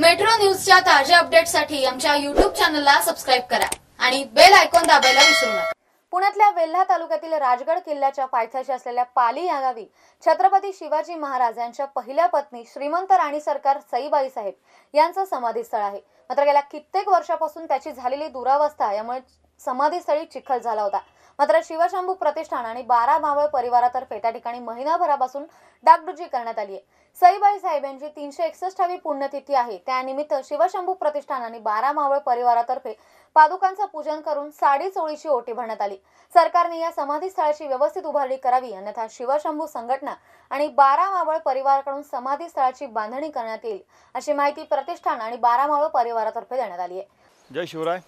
metro न्यूजच्या ताज्या अपडेटसाठी आमच्या युट्यूब चॅनलला सबस्क्राईब करा आणि बेल आयकॉन दाबायला विसरू नका पुण्यातल्या वेल्हा तालुक्यातील राजगड किल्ल्याच्या पायथ्याशी असलेल्या पाली या गावी छत्रपती शिवाजी महाराज यांच्या पहिल्या पत्नी श्रीमंत राणी सरकार सईबाई साहेब यांचं स्थळ आहे मात्र गेल्या कित्येक वर्षापासून त्याची झालेली दुरावस्था यामुळे समाधीस्थळी चिखल झाला होता मात्र शिवशंभू प्रतिष्ठान आणि बारा मावळ परिवारातर्फे त्या ठिकाणी महिनाभरापासून डागडुजी करण्यात आली आहे सईबाई साहेबांची तीनशे एकसष्टावी पुण्यतिथी आहे त्यानिमित्त शिवशंभू प्रतिष्ठान आणि बारा मावळ परिवारातर्फे पादुकांचं पूजन करून साडी चोळीची ओटी भरण्यात आली सरकारने या समाधी स्थळाची व्यवस्थित उभारणी करावी अन्यथा शिवशंभू संघटना आणि बारा मावळ परिवाराकडून समाधी स्थळाची बांधणी करण्यात येईल अशी माहिती प्रतिष्ठान आणि बारा मावळ परिवारातर्फे देण्यात आली आहे जय शिवराय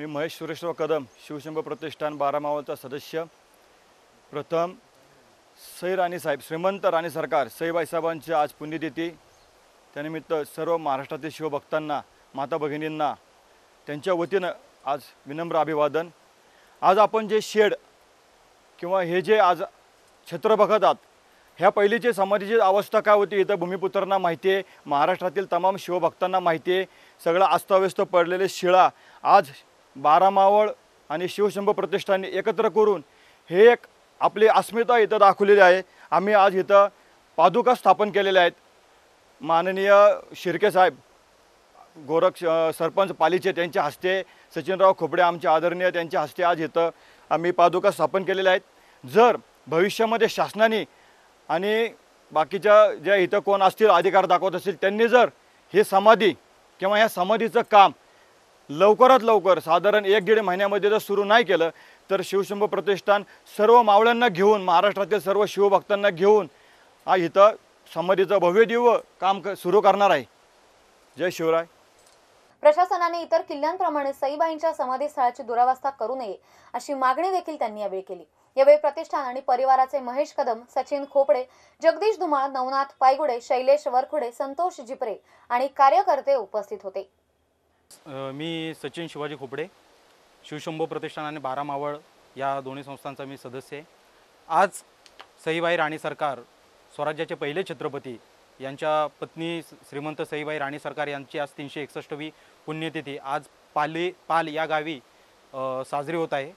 मी महेश सुरेश्वर कदम शिवशंभ प्रतिष्ठान बारामावलचा सदस्य प्रथम सई राणीसाहेब श्रीमंत राणी सरकार साहेबांची आज पुण्यतिथी त्यानिमित्त सर्व महाराष्ट्रातील शिवभक्तांना माता भगिनींना त्यांच्या वतीनं आज विनम्र अभिवादन आज आपण जे शेड किंवा हे जे आज क्षेत्र बघत ह्या पहिलीची समाधीची अवस्था काय होती इथं भूमिपुत्रांना माहिती आहे महाराष्ट्रातील तमाम शिवभक्तांना माहिती आहे सगळं अस्ताव्यस्त पडलेले शिळा आज बारामावळ आणि शिवशंभ प्रतिष्ठानने एकत्र करून हे एक आपली अस्मिता इथं दाखवलेली आहे आम्ही आज इथं पादुका स्थापन केलेल्या आहेत माननीय शिर्के साहेब गोरख सरपंच पालीचे त्यांच्या हस्ते सचिनराव खोपडे आमचे आदरणीय त्यांच्या हस्ते आज इथं आम्ही पादुका स्थापन केलेल्या आहेत जर भविष्यामध्ये शासनाने आणि बाकीच्या ज्या इथं कोण असतील अधिकार दाखवत असतील त्यांनी जर हे समाधी किंवा ह्या समाधीचं काम लवकरात लवकर साधारण एक दीड महिन्यामध्ये जर सुरू नाही केलं तर शिवशंभ प्रतिष्ठान सर्व मावळ्यांना घेऊन महाराष्ट्रातील सर्व शिवभक्तांना घेऊन हा इथं संमतीचं भव्य दिव्य काम सुरू करणार आहे जय शिवराय प्रशासनाने इतर किल्ल्यांप्रमाणे सईबाईंच्या समाधीस्थळाची दुरावस्था करू नये अशी मागणी देखील त्यांनी यावेळी केली यावेळी प्रतिष्ठान आणि परिवाराचे महेश कदम सचिन खोपडे जगदीश धुमाळ नवनाथ पायगुडे शैलेश वरखुडे संतोष जिपरे आणि कार्यकर्ते उपस्थित होते मी सचिन शिवाजी खोपडे शिवशंभो प्रतिष्ठान आणि बारा मावळ या दोन्ही संस्थांचा मी सदस्य आहे आज सईबाई राणी सरकार स्वराज्याचे पहिले छत्रपती यांच्या पत्नी श्रीमंत सईबाई राणी सरकार यांची आज तीनशे एकसष्टवी पुण्यतिथी आज पाली पाल या गावी साजरी होत आहे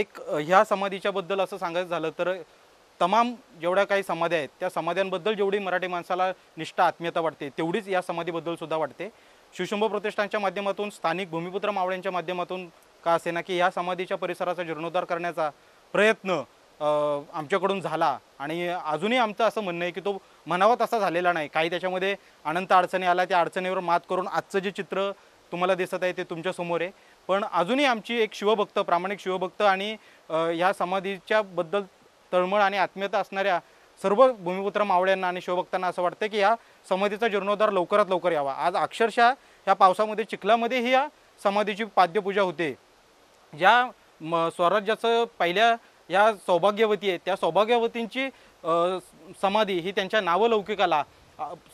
एक ह्या समाधीच्याबद्दल असं सांगायचं झालं तर तमाम जेवढ्या काही समाध्या आहेत त्या समाध्यांबद्दल जेवढी मराठी माणसाला निष्ठा आत्मीयता वाटते तेवढीच या सुद्धा वाटते शिवशंभू प्रतिष्ठानच्या माध्यमातून स्थानिक भूमिपुत्र मावळ्यांच्या माध्यमातून का असे ना की या समाधीच्या परिसराचा जीर्णोद्धार करण्याचा प्रयत्न आमच्याकडून झाला आणि अजूनही आमचं असं म्हणणं आहे की तो म्हणावा तसा झालेला नाही काही त्याच्यामध्ये अनंत अडचणी आला त्या अडचणीवर मात करून आजचं जे चित्र तुम्हाला दिसत आहे ते तुमच्यासमोर आहे पण अजूनही आमची एक शिवभक्त प्रामाणिक शिवभक्त आणि ह्या समाधीच्याबद्दल तळमळ आणि आत्मीयता असणाऱ्या सर्व भूमिपुत्र मावळ्यांना आणि शिवभक्तांना असं वाटतं की या समाधीचा जीर्णोद्धार लवकरात लवकर यावा आज अक्षरशः या पावसामध्ये ही या समाधीची पाद्यपूजा होते ज्या म स्वराज्याचं पहिल्या या सौभाग्यवती आहे त्या सौभाग्यवतींची समाधी ही त्यांच्या नावलौकिकाला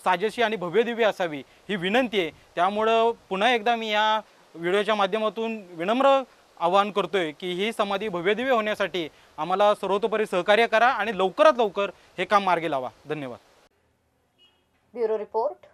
साजेशी आणि भव्यदिव्य असावी ही विनंती आहे त्यामुळं पुन्हा एकदा मी या व्हिडिओच्या माध्यमातून विनम्र आवाहन करतोय की ही समाधी भव्यदिव्य होण्यासाठी आम्हाला सर्वतोपरी सहकार्य करा आणि लवकरात लवकर हे काम मार्गी लावा धन्यवाद ब्युरो रिपोर्ट